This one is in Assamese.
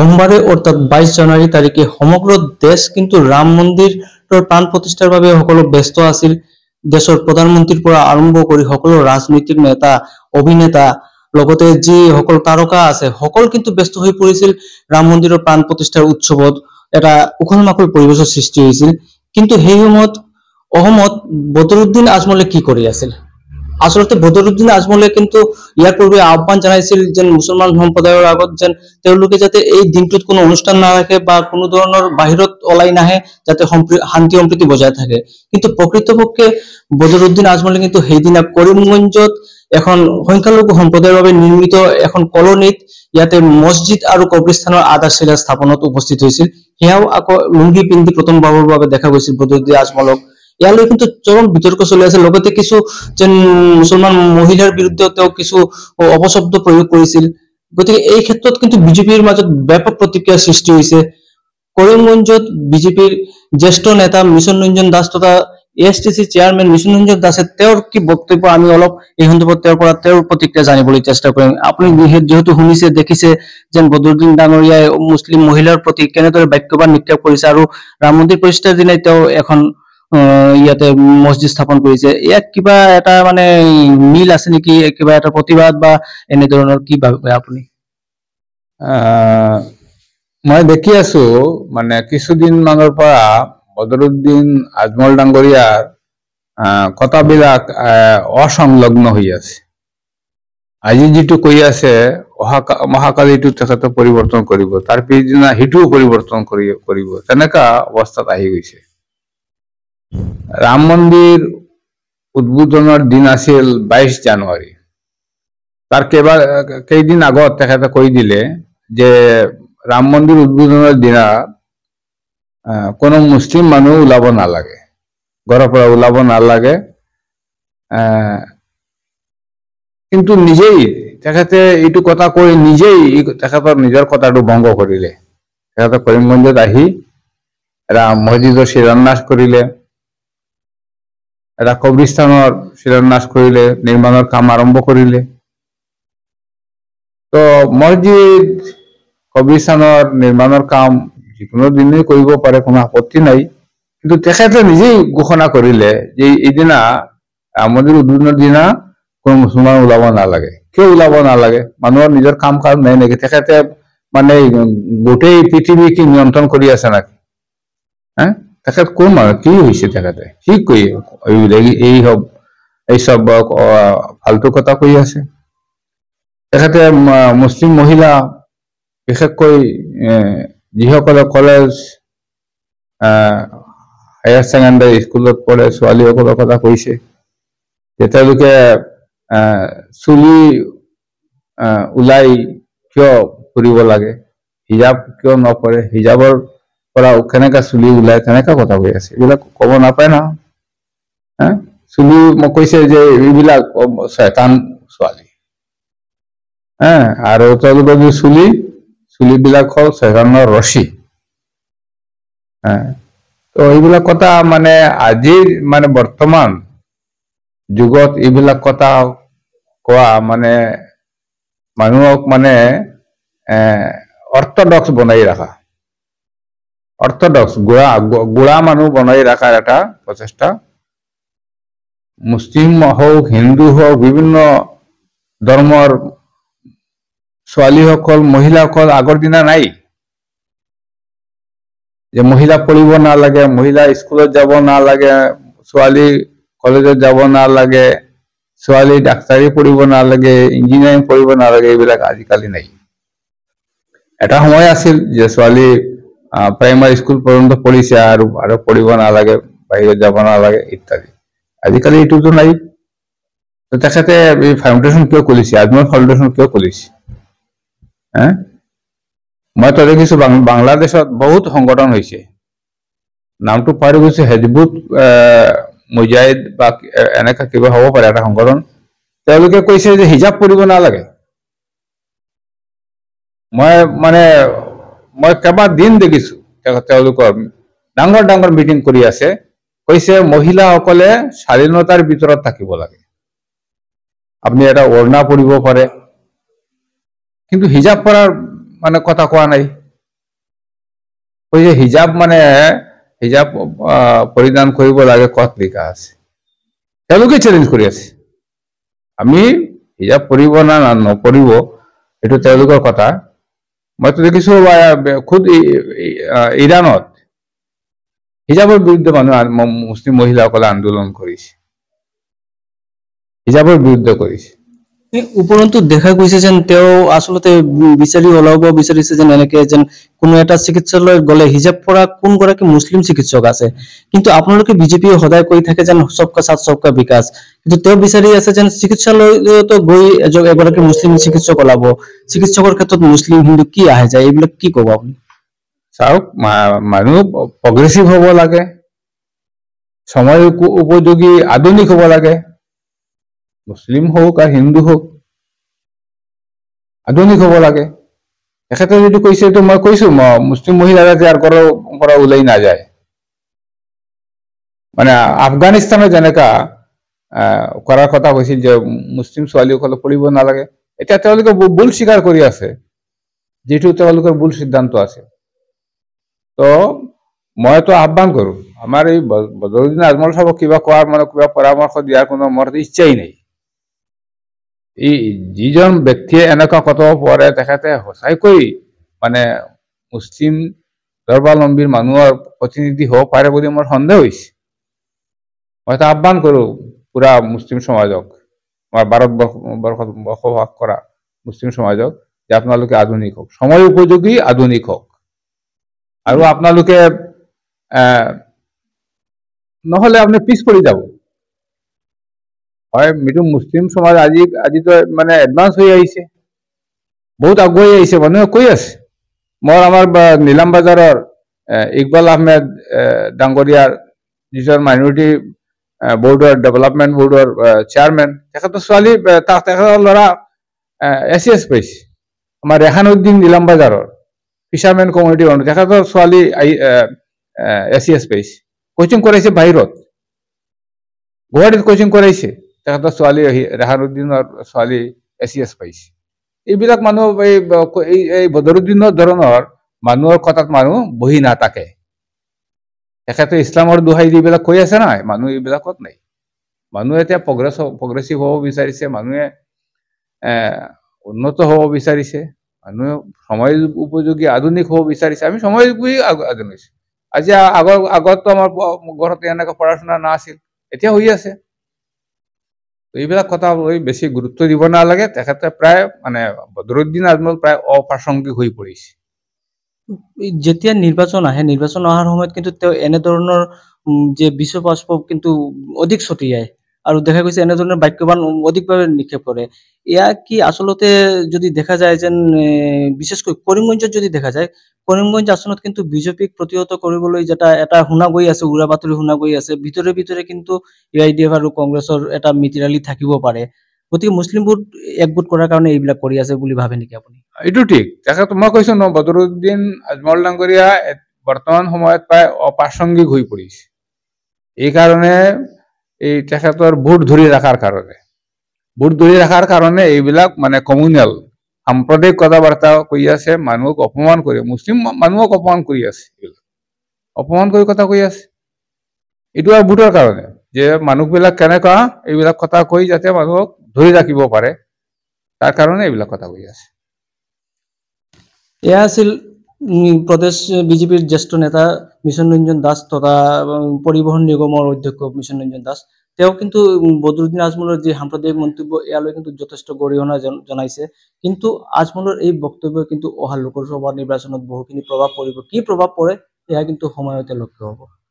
সোমবারে অর্থাৎ বাইশ জানুৱাৰী তাৰিখে সমগ্ৰ দেশ কিন্তু রাম মন্দির প্ৰাণ প্ৰতিষ্ঠাৰ বাবে সকলো ব্যস্ত আছিল দেশৰ প্ৰধানমন্ত্ৰীৰ পৰা আৰম্ভ কৰি সকলো ৰাজনীতিৰ নেতা অভিনেতা লগতে যিসকল তাৰকা আছে সকল কিন্তু ব্যস্ত হৈ পৰিছিল ৰাম মন্দিৰৰ প্ৰাণ প্ৰতিষ্ঠাৰ উৎসৱত এটা উখল মাখল পৰিৱেশৰ সৃষ্টি হৈছিল কিন্তু সেই সময়ত অসমত বদরুদ্দিন আজমলে কি কৰি আছিল আসলতে বদরুদ্দিন আজমলে কিন্তু ইয়ার পূর্বে আহ্বান জানাইছিল যে মুসলমান সম্প্রদায়ের আগত যেন তেওঁলোকে যাতে এই দিনটোত কোনো অনুষ্ঠান রাখে বা কোনো ধরনের বাহিৰত ওলাই নাহে যাতে শান্তি সম্প্ৰীতি বজাই থাকে কিন্তু প্ৰকৃতপক্ষে বদরুদ্দিন আজমলে কিন্তু সেইদিনা কৰিমগঞ্জত এখন সংখ্যালঘু সম্প্ৰদায়ৰ বাবে নিৰ্মিত এখন কলনীত ইয়াতে মছজিদ আৰু কব্ৰিস্থানৰ আধারশিলা স্থাপনত উপস্থিত হৈছিল সেয়াও আকৌ লুঙ্গি পিন্ধি প্ৰথমবাৰৰ বাবে দেখা গৈছিল বদরুদ্দিন আজমলক ইয়াৰ লৈ কিন্তু চৰম বিতৰ্ক চলি আছে লগতে কিছু যেন মুছলমান মহিলাৰ বিৰুদ্ধে তেওঁ কিছু অপশব্দ প্ৰয়োগ কৰিছিল গতিকে এই ক্ষেত্ৰত কিন্তু বিজেপিৰ মাজত ব্যাপক প্ৰতিক্ৰিয়া সৃষ্টি হৈছে কৰিমগঞ্জত বিজেপিৰ জ্যেষ্ঠ নেতা মিছন ৰঞ্জন দাস তথা S T C chairman Mission Ranjan দাসে তেওঁৰ কি বক্তব্য আমি অলপ এই সন্দৰ্ভত তেওঁৰ পৰা তেওঁৰ প্ৰতিক্ৰিয়া জানিবলৈ চেষ্টা কৰিম আপুনি যিহেতু শুনিছে দেখিছে যেন বদৰুদ্দিন ডাঙৰীয়াই মুছলিম মহিলাৰ প্ৰতি কেনেদৰে বাক্যবান নিক্ষেপ কৰিছে আৰু ৰাম মন্দিৰ প্ৰতিষ্ঠাৰ দিনাই তেওঁ এখন ইয়াতে মসজিদ স্থাপন কৰিছে ইয়াত কিবা এটা মানে মিল আছে নেকি কিবা এটা প্ৰতিবাদ বা এনেধৰণৰ কি ভাবে আপুনি মই দেখি আছো মানে কিছুদিন মানৰ পৰা বদৰুদ্দিন আজমল ডাঙৰীয়াৰ কথাবিলাক অসংলগ্ন হৈ আছে আজি যিটো কৈ আছে অহা মহাকালিটো তেখেতে পৰিৱৰ্তন কৰিব তাৰ পিছদিনা সিটোও পৰিৱৰ্তন কৰিব তেনেকা অৱস্থাত আহি গৈছে রাম মন্দির উদ্বোধনৰ দিন আছিল বাইশ জানুৱাৰী তাৰ কেইবা কেইদিন আগত তেখেতে কৈ দিলে যে ৰাম মন্দিৰ উদ্বোধনৰ দিনা কোনো মুছলিম মানুহ ওলাব নালাগে ঘৰৰ পৰা ওলাব নালাগে কিন্তু নিজেই তেখেতে এইটো কথা কৈ নিজেই তেখেতৰ নিজৰ কথাটো ভংগ কৰিলে তেখেতে করিমগঞ্জত আহি মছজিদৰ শিলান্যাস কৰিলে এটা কবৰস্থানৰ শিলান্যাস কৰিলে নিৰ্মাণৰ কাম আৰম্ভ কৰিলে তো মছজিদ কবৰস্থানৰ নিৰ্মাণৰ কাম যিকোনো দিনে কৰিব পাৰে কোনো আপত্তি নাই কিন্তু তেখেতে নিজেই ঘোষণা কৰিলে যে এইদিনা আমাদেৰ উদ্বোধনেৰ দিনা কোনো মুসলমান ওলাব নালাগে কিয় ওলাব নালাগে মানুহৰ নিজৰ কাম কাজ নাই নেকি তেখেতে মানে গোটেই পৃথিৱীক নিয়ন্ত্ৰণ কৰি আছে নাকি হ্যাঁ তেখেত কম আৰু কি হৈছে তেখেতে কি কৈ এই হব এই চব ফালতু কথা কৈ আছে তেখেতে মুছলিম মহিলা বিশেষকৈ যিসকলে কলেজ হায়াৰ ছেকেণ্ডাৰী স্কুলত পঢ়ে ছোৱালীসকলৰ কথা কৈছে যে তেওঁলোকে চুলি ওলাই কিয় ফুৰিব লাগে হিজাব কিয় নপৰে হিজাবৰ কেনেকা চুলি সুলিগুলা কেনেকা কথা কৈ আছে এইবিলাক কব নাপায় না হা হ্যাঁ? চুলি কৈছে যে এইবিলাক শয়তান ছোৱালী হা হ্যাঁ? আৰু তেওঁলোকৰ যি চুলি চুলিবিলাক হ'ল শয়তানৰ ৰছী হা হ্যাঁ? তো এইবিলাক কথা মানে আজিৰ মানে বৰ্তমান যুগত এইবিলাক কথা কোৱা মানে মানুহক মানে অৰ্থডক্স বনাই ৰখা অৰ্থডক্স গোড়া গোড়া মানুহ বনাই ৰখাৰ এটা প্ৰচেষ্টা মুছলিম হওক হিন্দু হওক বিভিন্ন ধৰ্মৰ ছোৱালীসকল মহিলাসকল আগৰ দিনা নাই যে মহিলা পঢ়িব নালাগে মহিলা স্কুলত যাব নালাগে ছোৱালী কলেজত যাব নালাগে ছোৱালী ডাক্তৰী পঢ়িব নালাগে ইঞ্জিনিয়াৰিং পঢ়িব নালাগে এইবিলাক আজিকালি নাই এটা সময় আছিল যে ছোৱালী প্ৰাইমাৰী স্কুল পৰ্যন্ত পঢ়িছে আৰু আৰু পঢ়িব নালাগে বাহিৰত যাব নালাগে ইত্যাদি আজিকালি এইটোতো নাই তেখেতে ফাউণ্ডেশ্যন কিয় খুলিছে আজমল ফাউণ্ডেশ্যন কিয় খুলিছে মইতো দেখিছোঁ বাংলাদেশত বহুত সংগঠন হৈছে নামটো পাহৰি গৈছে হেজবুত মুজাহিদ বা এনেকুৱা কিবা হ'ব পাৰে এটা সংগঠন তেওঁলোকে কৈছে যে হিজাব পঢ়িব নালাগে মই মানে মই কেইবাদিন দেখিছোঁ তেওঁলোকৰ ডাঙৰ ডাঙৰ মিটিং কৰি আছে কৈছে মহিলাসকলে স্বাধীনতাৰ ভিতৰত থাকিব লাগে আপুনি এটা অৰ্ণা পঢ়িব পাৰে কিন্তু হিজাব পৰাৰ মানে কথা কোৱা নাই কৈছে হিজাব মানে হিজাব পৰিধান কৰিব লাগে কত লিখা আছে তেওঁলোকে চেলেঞ্জ কৰি আছে আমি হিজাব পঢ়িব না নপঢ়িব এইটো তেওঁলোকৰ কথা মই দেখিছোঁ খুদ ইৰাণত বিরুদ্ধে মানুষ মানুহ মুছলিম মহিলাসকলে আন্দোলন কৰিছে হিজাবৰ বিরুদ্ধে কৰিছে উপরন্তু দেখা গৈছে যেন তেও আসলতে বিচারি ওলাব বিচারিছে যেন এনেকে যেন কোন এটা চিকিৎসালয় গলে হিজাব পড়া কোন গৰাকী মুসলিম চিকিৎসক আছে কিন্তু আপোনালোকে বিজেপিয়ে সদায় কৈ থাকে যেন সবকা সাথ সবকা বিকাশ কিন্তু তেও বিচাৰি আছে যেন চিকিৎসালয় তো গৈ এগৰাকী মুসলিম চিকিৎসক ওলাব চিকিৎসকৰ ক্ষেত্ৰত মুসলিম হিন্দু কি আহে যায় এইবিলাক কি কব আপুনি চাওক মানুহ প্ৰগ্ৰেছিভ হব লাগে সময় উপযোগী আধুনিক হব লাগে মুছলিম হওক আৰু হিন্দু হওক আধুনিক হ'ব লাগে তেখেতে যদি কৈছে এইটো মই কৈছো মই মুছলিম মহিলাৰা যে ইয়াৰ পৰা ওলাই নাযায় মানে আফগানিস্তানত যেনেকা কৰাৰ কথা কৈছিল যে মুছলিম ছোৱালীসকলে পঢ়িব নালাগে এতিয়া তেওঁলোকে ভুল স্বীকাৰ কৰি আছে যিটো তেওঁলোকৰ ভুল সিদ্ধান্ত আছে তো মইতো আহ্বান কৰোঁ আমাৰ এই বদৰুদ্দিন আজমল চাব কিবা কোৱাৰ মানে কিবা পৰামৰ্শ দিয়াৰ কোনো মোৰ ইচ্ছাই নাই এই যিজন ব্যক্তিয়ে এনেকুৱা ক'ব পাৰে তেখেতে সঁচাকৈ মানে মুছলিম ধৰ্মাৱলম্বীৰ মানুহৰ প্ৰতিনিধি হ'ব পাৰে বুলি মোৰ সন্দেহ হৈছে মই এটা আহ্বান কৰোঁ পুৰা মুছলিম সমাজক আমাৰ ভাৰতবৰ্ষত বসবাস কৰা মুছলিম সমাজক যে আপোনালোকে আধুনিক হওক সময় উপযোগী আধুনিক হওক আৰু আপোনালোকে নহ'লে আপুনি পিছ পৰি যাব হয় মৃত্যু মুছলিম সমাজ আজি আজিতো মানে এডভান্স হৈ আহিছে বহুত আগুৱাই আহিছে মানুহে কৈ আছে মই আমাৰ নীলাম বাজাৰৰ ইকবাল আহমেদ ডাঙৰীয়াৰ যিজন মাইনৰিটি বৰ্ডৰ ডেভেলপমেণ্ট বৰ্ডৰ চেয়াৰমেন তেখেতৰ ছোৱালী তেখেতৰ ল'ৰা এ চি এছ পাইছে আমাৰ ৰেহান উদ্দিন নীলাম বাজাৰৰ ফিচাৰমেন কমিউনিটি মানুহ তেখেতৰ ছোৱালী আহি এ চি এছ পাইছে কোচিং কৰাইছে বাহিৰত গুৱাহাটীত কোচিং কৰাইছে তেখেতৰ ছোৱালী আহি ৰেহানুদ্দিনৰ ছোৱালী এ চি এছ পাইছে এইবিলাক মানুহ এই এই বদৰুদ্দিনৰ ধৰণৰ মানুহৰ কথাত মানুহ বহি নাথাকে তেখেতে ইছলামৰ দোহাই যিবিলাক কৈ আছে নহয় মানুহ এইবিলাকত নাই মানুহে এতিয়া প্ৰগ্ৰেছ প্ৰগ্ৰেছিভ হ'ব বিচাৰিছে মানুহে উন্নত হ'ব বিচাৰিছে মানুহে সময় উপযোগী আধুনিক হ'ব বিচাৰিছে আমি সময় উপযোগী আধুনিক আজি আগৰ আগততো আমাৰ ঘৰতে এনেকুৱা পঢ়া শুনা নাছিল এতিয়া হৈ আছে এইবিলাক কথা লৈ বেছি গুৰুত্ব দিব নালাগে তেখেতে প্ৰায় মানে বদৰুদ্দিন আজমল প্ৰায় অপ্ৰাসংগিক হৈ পৰিছে যেতিয়া নিৰ্বাচন আহে নিৰ্বাচন অহাৰ সময়ত কিন্তু তেওঁ এনেধৰণৰ যে বিশ্ব প্ৰস্প কিন্তু অধিক ছটিয়াই আৰু দেখা গৈছে এনেধৰণৰ বাক্যবান অধিকভাৱে নিক্ষেপ কৰে এয়া কি আচলতে যদি দেখা যায় যেন বিশেষকৈ করিমগঞ্জত যদি দেখা যায় করিমগঞ্জ আসনত কিন্তু বিজেপিক প্রতিহত করবলৈ যেটা এটা শুনা গৈ আছে উৰা বাতৰি শুনা গৈ আছে ভিতরে ভিতরে কিন্তু A I D F R কংগ্রেসের একটা মিতিরালি থাকিব পাৰে গতি মুসলিম ভোট একগোট কৰাৰ কাৰণে এইবিলা কৰি আছে বুলি ভাবে নেকি আপনি এইটো ঠিক দেখা তোমাক কৈছো ন বদরুদ্দিন আজমল ডাঙ্গরিয়া বর্তমান সময়ত প্রায় অপ্রাসঙ্গিক হৈ পৰিছে এই কাৰণে এই তেখেতৰ বুট ধৰি ৰখাৰ কাৰণে বুট ধৰি ৰখাৰ কাৰণে এইবিলাক মানে কমিউনেল সাম্প্ৰদায়িক কথা বাৰ্তা কৈ আছে মানুহক অপমান কৰি মুছলিম মানুহক অপমান কৰি আছে অপমান কৰি কথা কৈ আছে এইটো আৰু বুটৰ কাৰণে যে মানুহবিলাক কেনেকুৱা এইবিলাক কথা কৈ যাতে মানুহক ধৰি ৰাখিব পাৰে তাৰ কাৰণে এইবিলাক কথা কৈ আছে এয়া আছিল প্রদেশ বিজেপির জ্যেষ্ঠ নেতা মিশন রঞ্জন দাস তথা পরিবহন নিগমের অধ্যক্ষ মিশন রঞ্জন দাস তেওঁ কিন্তু বদরুদ্দিন আজমলের যে সাম্প্রদায়িক মন্তব্য এয়ালৈ কিন্তু যথেষ্ট গৰিহণা জনাইছে কিন্তু আজমলের এই বক্তব্য কিন্তু অহা লোকসভা নিৰ্বাচনত বহুখিনি প্ৰভাৱ পৰিব কি প্ৰভাৱ পৰে এয়া কিন্তু সময়তে লক্ষ্য হ'ব